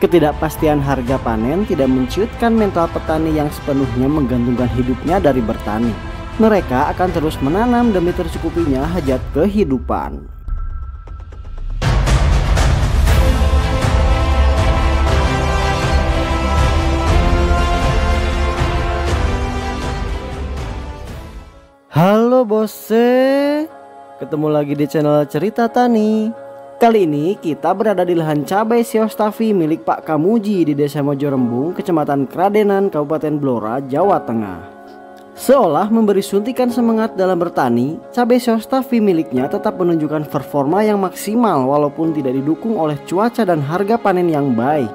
Ketidakpastian harga panen tidak menciutkan mental petani yang sepenuhnya menggantungkan hidupnya dari bertani. Mereka akan terus menanam demi tercukupinya hajat kehidupan. Halo bose, ketemu lagi di channel Cerita Tani. Kali ini kita berada di lahan cabai Siostafi milik Pak Kamuji di Desa Mojorembung, Kecamatan Kradenan, Kabupaten Blora, Jawa Tengah. Seolah memberi suntikan semangat dalam bertani, cabai Siostafi miliknya tetap menunjukkan performa yang maksimal walaupun tidak didukung oleh cuaca dan harga panen yang baik.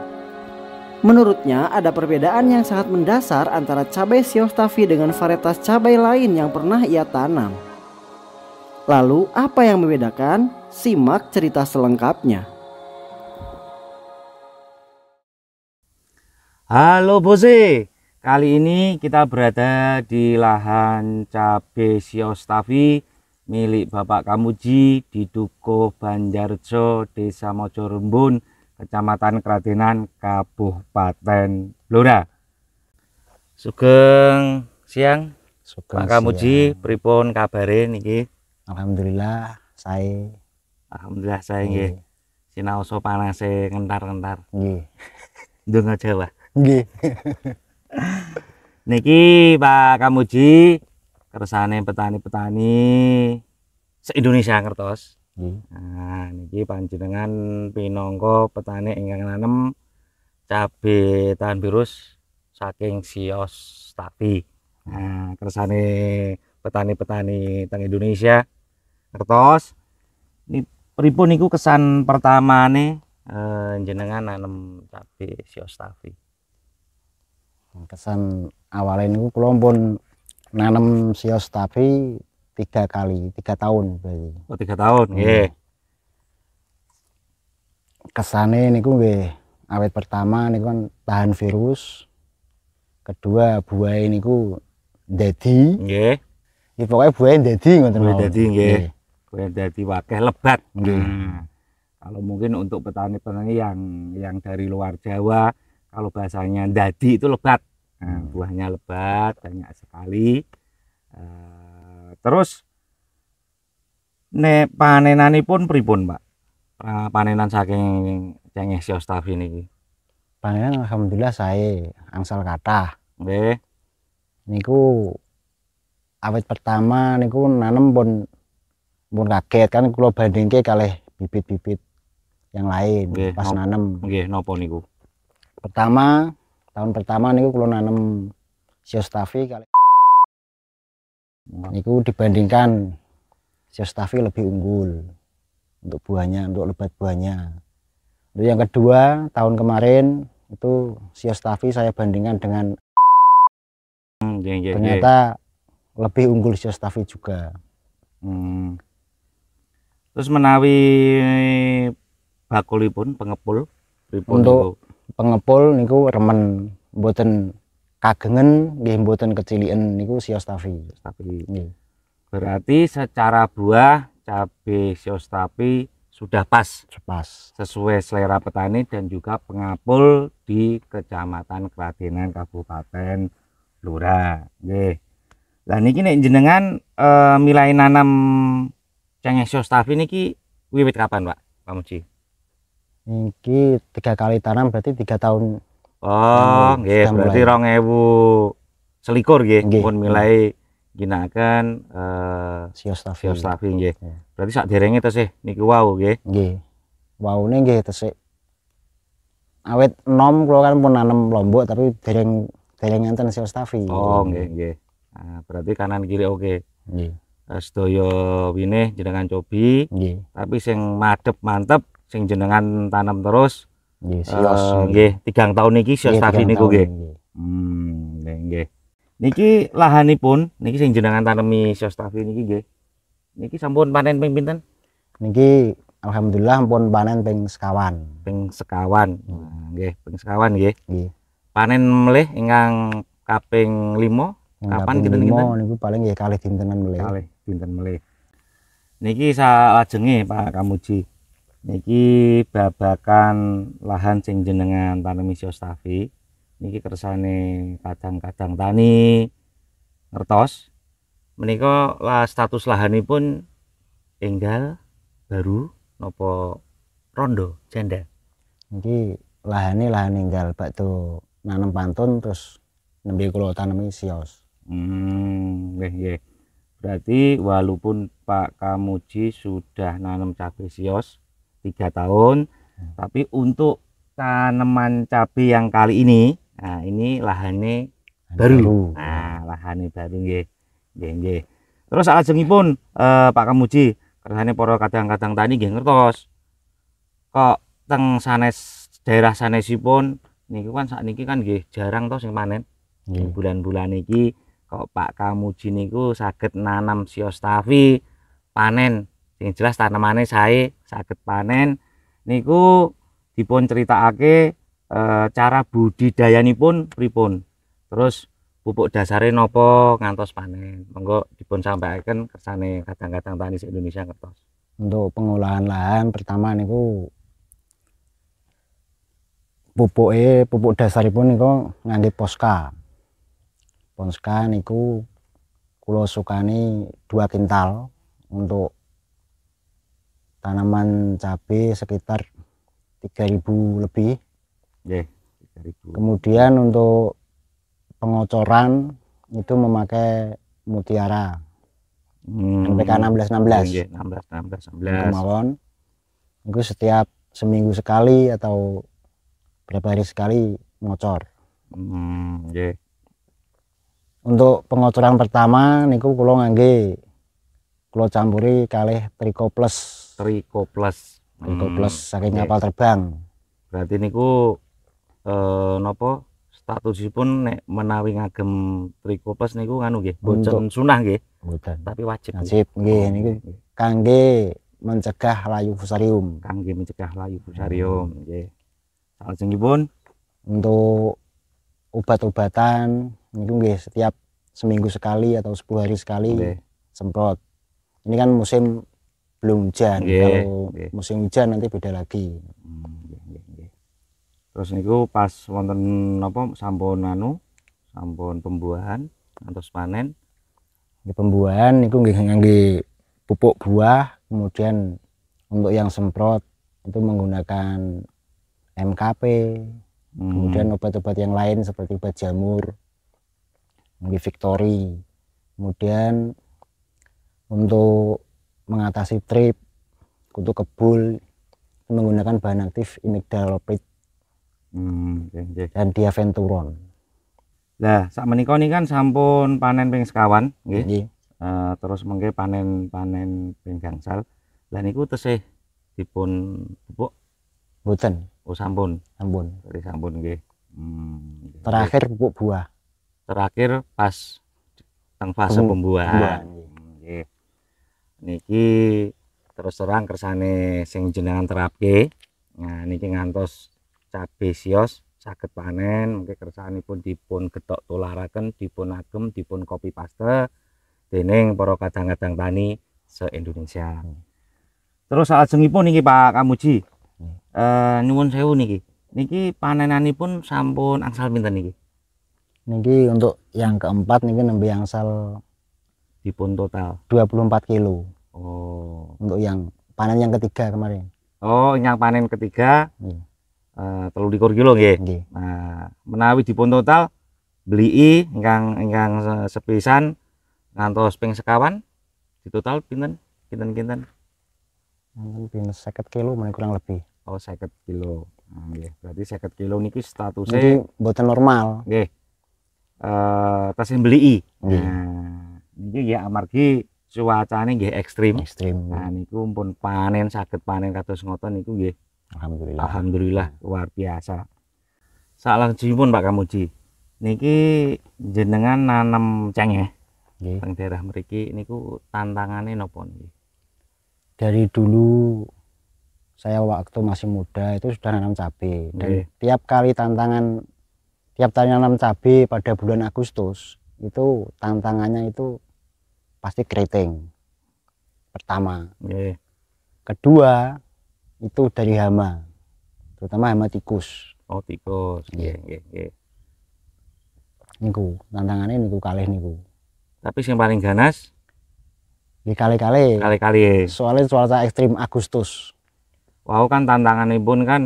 Menurutnya ada perbedaan yang sangat mendasar antara cabai Siostafi dengan varietas cabai lain yang pernah ia tanam. Lalu apa yang membedakan? Simak cerita selengkapnya. Halo Bose, kali ini kita berada di lahan cabe Siostavi milik Bapak Kamuji di Dukuh Banjarjo, Desa Mojorembun, Kecamatan Kradenan, Kabupaten Blora. Sugeng siang, Sugeng Pak Kamuji, pripun kabare niki? Alhamdulillah, saya Alhamdulillah saya nggih. Sinaosa panase kentar-kentar. Nggih. E, Ndonga Jawa. Nggih. Niki Pak Kamuji kersane petani-petani se-Indonesia ngertos. Nggih. Nah, niki panjenengan pinongko petani ingkang nanem cabe tahan virus saking Sios Tapi. Nah, kersane petani-petani teng Indonesia ngertos. Ini pripun niku kesan pertamane eh, jenengan nanam cabe siostafi? Kesan awalnya niku kula pun nanam siostafi tiga kali, tiga tahun berarti. Oh, tiga tahun. Iya. Yeah. Hmm. Kesane niku nggih awet pertama niku kan tahan virus. Kedua buah ini niku dedi. Iya. Ya pokoknya buahnya dedi ngoten tahu. Dadi supaya jadi wakil lebat. Nah, kalau mungkin untuk petani-petani yang yang dari luar Jawa, kalau bahasanya dadi itu lebat. Nah, hmm. buahnya lebat, banyak sekali. Uh, terus ne panenanipun pripun, Pak? Uh, panenan saking cengeh siostafi ini. Panenan alhamdulillah saya angsal kata. Nih, Niku awet pertama niku nanem pun pun kaget kan kalau banding ke kalih bibit-bibit yang lain okay, pas no, nanem. oke okay, nopo niku? Pertama, tahun pertama niku kalau nanem siostafi kali niku dibandingkan siostafi lebih unggul untuk buahnya, untuk lebat buahnya. itu yang kedua, tahun kemarin itu siostafi saya bandingkan dengan hmm, ternyata lebih unggul siostafi juga. Hmm terus menawi eh, bakulipun pengepul untuk niku. pengepul niku remen mboten kagengen nggih mboten kecilien niku siostafi tapi nggih berarti secara buah cabe siostafi sudah pas pas sesuai selera petani dan juga pengapul di Kecamatan Keradenan Kabupaten Lura nggih lah niki nek jenengan e, milai nanam Ceng ini ki wiwit kapan, Pak? Pak Muji. ini tiga kali tanam berarti tiga tahun. Oh, hmm, nggih, berarti rong ewu selikur nggih, pun mulai ginakan eh siostafi. Siostafi nggih. Iya. Berarti sak derenge sih niki gih, nggih. Nggih. gih nggih sih, Awet nom kalau kan pun nanam lombok tapi dereng dereng ngenten siostafi. Oh, nggih nggih. Nah, berarti kanan kiri oke. Okay. Nggih. Nah, sedaya wine jenengan cobi tapi sing madep mantep sing jenengan tanam terus nggih eh, sios nggih tahun niki sios tadi niku nggih hmm nggih niki lahanipun niki sing jenengan tanami sios tadi niki nggih niki sampun panen ping pinten niki alhamdulillah pun panen ping sekawan ping sekawan hmm. Nah, nggih hmm. ping sekawan nggih nggih panen melih ingkang kaping 5 kapan kita niku paling ya kali dintenan mulai. Kali pinten melih niki salajenge Pak Kamuji niki babakan lahan sing jenengan tanemi siostafi niki kersane kadang-kadang tani ngertos Meniko lah status pun enggal baru nopo rondo janda niki ini lahan enggal bakto nanem pantun terus nembe kula tanemi sios hmm nggih berarti walaupun Pak Kamuji sudah nanam cabai sios tiga tahun hmm. tapi untuk tanaman cabai yang kali ini nah ini lahannya baru nah lahannya baru nggih nggih terus pun eh, Pak Kamuji kersane para kadang-kadang tani nggih ngertos kok teng sanes daerah sanesipun niki kan niki kan nggih jarang to sing panen hmm. bulan-bulan iki kok Pak Kamuji niku sakit nanam siostavi panen yang jelas tanamannya sae sakit panen niku dipun cerita e, eh, cara pun pripun terus pupuk dasare nopo ngantos panen monggo dipun sampaikan kesane kadang-kadang tani se Indonesia ngertos untuk pengolahan lahan pertama niku pupuk e pupuk dasaripun niku nganti poska Ponska niku kulo sukani dua kintal untuk tanaman cabai sekitar 3000 lebih. Yeah, 3000. Kemudian untuk pengocoran itu memakai mutiara hmm. MPK 16 16 16 16 16 itu setiap seminggu sekali atau berapa hari sekali ngocor hmm, yeah untuk pengocoran pertama niku kula ngangge kula campuri kalih triko plus triko plus triko hmm, plus hmm. saking kapal terbang berarti niku eh napa statusipun nek menawi ngagem triko plus niku nganu nggih boten sunah nggih boten tapi wajib wajib nggih oh, niku kangge mencegah layu fusarium kangge mencegah layu fusarium nggih hmm. salajengipun untuk obat-obatan mungkin nggih setiap seminggu sekali atau sepuluh hari sekali okay. semprot. Ini kan musim belum hujan. Yeah, Kalau yeah. musim hujan nanti beda lagi. Hmm, Terus niku pas wonten apa sampun anu, sampun pembuahan atau panen. Di pembuahan niku nggih ngangge pupuk buah, kemudian untuk yang semprot itu menggunakan MKP, hmm. kemudian obat-obat yang lain seperti obat jamur di Victory kemudian untuk mengatasi trip kutu kebul menggunakan bahan aktif imidalopid hmm, dan diaventuron Nah, menikah ini kan sampun panen ping sekawan gitu. Uh, terus mungkin panen-panen ping gangsal. dan itu tesih dipun pupuk buten Oh sampun. Sampun. Dari sampun nggih. Hmm. Terakhir pupuk buah. Terakhir pas teng fase Pem pembuahan. Nggih. Niki terus terang kersane sing jenengan terapke. Nah niki ngantos cabe sios sakit panen mungkin kersane pun dipun getok tularaken dipun agem dipun kopi paste dening para kadang-kadang tani se-Indonesia. Hmm. Terus saat salajengipun niki Pak Kamuji, eh nyuwun sewu niki. Niki pun sampun angsal pinten niki? Niki untuk yang keempat niki nembe angsal dipun total 24 kilo. Oh, untuk yang panen yang ketiga kemarin. Oh, yang panen ketiga. Nggih. Iya. Eh telu likur kilo nggih. Nggih. Nah, menawi dipun total beli ingkang ingkang sepisan ngantos ping sekawan di total pinten pinten pinten pinten 50 kilo kurang lebih oh seket kilo hmm, nggih berarti seket kilo niku statusnya Jadi, buatan normal nggih eh yang beli nggih nah, niki ya amargi cuacane nggih ekstrim ekstrim nah niku pun panen sakit panen kados ngoten niku nggih alhamdulillah alhamdulillah luar biasa Salah pun Pak Kamuji niki jenengan nanam cengeh nggih teng daerah mriki niku tantangannya nopo nggih dari dulu saya waktu masih muda itu sudah nanam cabai dan tiap kali tantangan tiap tahun nanam cabai pada bulan Agustus itu tantangannya itu pasti keriting pertama kedua itu dari hama terutama hama tikus oh tikus iya yeah. yeah, yeah. niku tantangannya niku kalah niku tapi yang paling ganas di ya kali-kali kali-kali soalnya cuaca ekstrim Agustus wau kan pun kan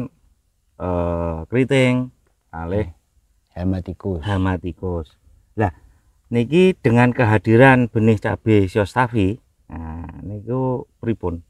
eh keriting kalih hama hmm. tikus. Hama tikus. Lah niki dengan kehadiran benih cabe siostavi, nah niku pripun?